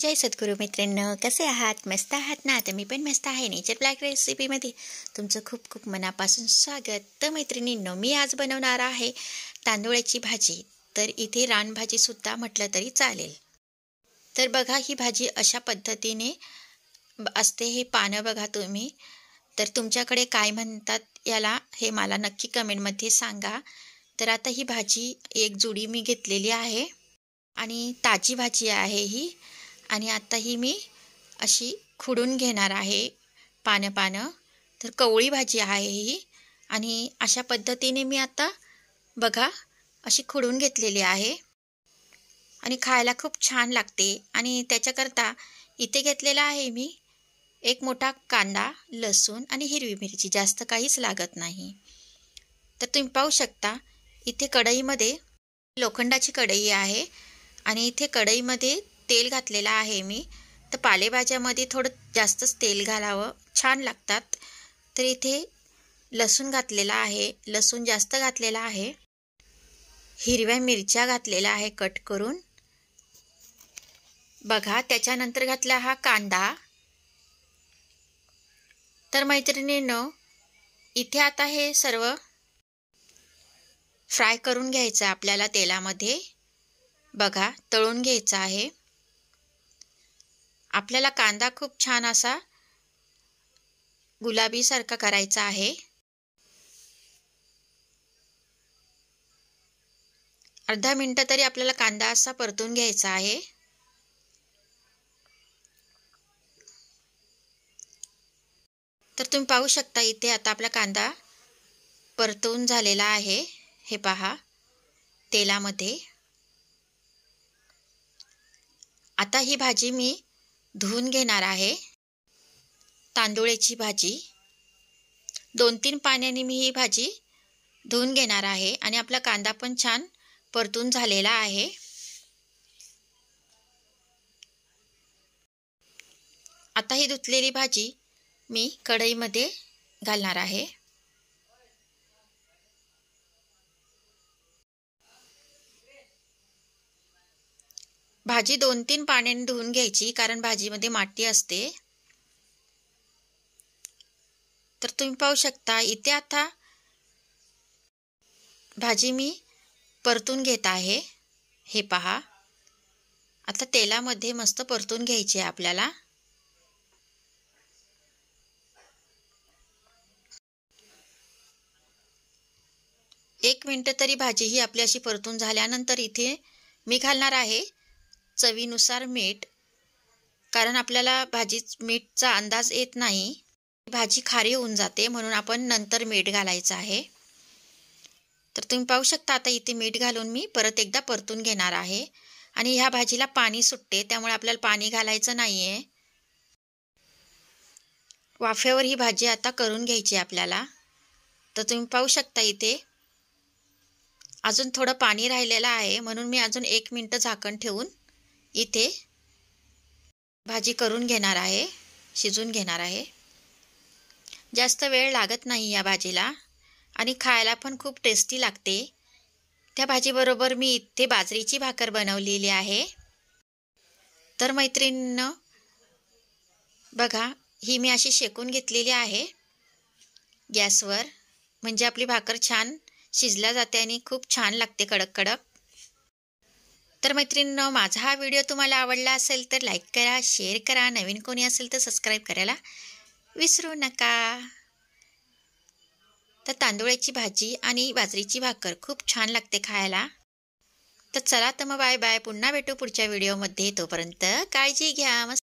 जय सद्गुरू मित्रांनो कसे आहात मस्त आहात ना तर मी पण मस्त आहे नेचर ब्लॅक रेसिपीमध्ये तुमचं खूप खूप मनापासून स्वागत तर मैत्रिणींनो मी आज बनवणार आहे तांदूळाची भाजी तर इथे रानभाजीसुद्धा म्हटलं तरी चालेल तर बघा ही भाजी अशा पद्धतीने असते हे पानं बघा तुम्ही तर तुमच्याकडे काय म्हणतात याला हे मला नक्की कमेंटमध्ये सांगा तर आता ही भाजी एक जुडी मी घेतलेली आहे आणि ताजी भाजी आहे ही आणि आता ही मी अशी खुडून घेणार आहे पानं पानं तर कवळी भाजी आहे ही आणि अशा पद्धतीने मी आता बघा अशी खुडून घेतलेली आहे आणि खायला खूप छान लागते आणि त्याच्याकरता इथे घेतलेला आहे मी एक मोठा कांदा लसूण आणि हिरवी मिरची जास्त काहीच लागत नाही तर तुम्ही पाहू शकता इथे कढईमध्ये लोखंडाची कढई आहे आणि इथे कढईमध्ये तेल घातलेलं आहे मी तर पालेभाज्यामध्ये थोडं जास्तच तेल घालावं छान लागतात तर इथे लसूण घातलेला आहे लसूण जास्त घातलेला आहे हिरव्या मिरच्या घातलेल्या आहे कट करून बघा त्याच्यानंतर घातला हा कांदा तर मैत्रिणीनं इथे आता हे सर्व फ्राय करून घ्यायचं आपल्याला तेलामध्ये बघा तळून घ्यायचं आहे आपल्याला कांदा खूप छान असा गुलाबीसारखा करायचा आहे अर्धा मिनटं तरी आपल्याला कांदा असा परतून घ्यायचा आहे तर तुम्ही पाहू शकता इथे आता आपला कांदा परतून झालेला आहे हे पहा तेलामध्ये आता ही भाजी मी धुवून घेणार आहे तांदुळ्याची भाजी दोन तीन पाण्याने मी ही भाजी धुवून घेणार आहे आणि आपला कांदा पण छान परतून झालेला आहे आता ही धुतलेली भाजी मी कढईमध्ये घालणार आहे भाजी दोन तीन पाण्याने धुवून घ्यायची कारण भाजीमध्ये माती असते तर तुम्ही पाहू शकता इथे आता भाजी मी परतून घेत आहे हे पहा आता तेलामध्ये मस्त परतून घ्यायची आहे आपल्याला एक मिनटं तरी भाजी ही आपली अशी परतून झाल्यानंतर इथे मी घालणार आहे चवीनुसार मीठ कारण आपल्याला भाजी मीठचा अंदाज येत नाही भाजी खारी होऊन जाते म्हणून आपण नंतर मीठ घालायचं आहे तर तुम्ही पाहू शकता आता इथे मीठ घालून मी परत एकदा परतून घेणार आहे आणि ह्या भाजीला पाणी सुटते त्यामुळे आपल्याला पाणी घालायचं नाही आहे वाफेवर ही भाजी आता करून घ्यायची आपल्याला तर तुम्ही पाहू शकता इथे अजून थोडं पाणी राहिलेलं आहे म्हणून मी अजून एक मिनटं झाकण ठेवून इथे भाजी करून घेणार आहे शिजून घेणार आहे जास्त वेळ लागत नाही या भाजीला आणि खायला पण खूप टेस्टी लागते त्या भाजीबरोबर मी इथे बाजरीची भाकर बनवलेली आहे तर मैत्रिणीनं बघा ही मी अशी शेकून घेतलेली आहे गॅसवर म्हणजे आपली भाकर छान शिजल्या जाते आणि खूप छान लागते कडक कडक तर मैत्रिणींनो माझा हा व्हिडिओ तुम्हाला आवडला असेल तर लाईक करा शेअर करा नवीन कोणी असेल तर सबस्क्राईब करायला विसरू नका तर तांदुळाची भाजी आणि बाजरीची भाकर खूप छान लागते खायला तर चला तर मग बाय बाय पुन्हा भेटू पुढच्या व्हिडिओमध्ये तोपर्यंत काळजी घ्या मस्त